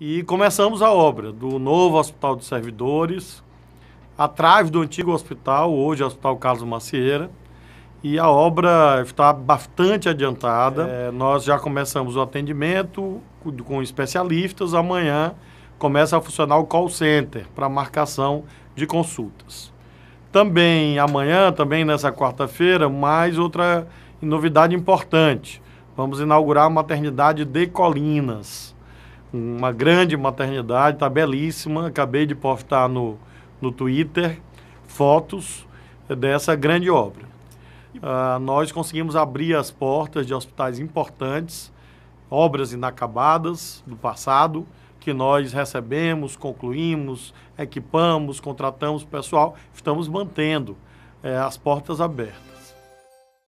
e começamos a obra do novo Hospital de Servidores, atrás do antigo hospital, hoje é o Hospital Carlos Macieira, e a obra está bastante adiantada. É, é nós já começamos o atendimento com especialistas, amanhã começa a funcionar o call center para marcação de consultas. Também amanhã, também nessa quarta-feira, mais outra novidade importante. Vamos inaugurar a maternidade de Colinas uma grande maternidade, está belíssima. Acabei de postar no, no Twitter fotos eh, dessa grande obra. Ah, nós conseguimos abrir as portas de hospitais importantes, obras inacabadas do passado, que nós recebemos, concluímos, equipamos, contratamos pessoal, estamos mantendo é, as portas abertas.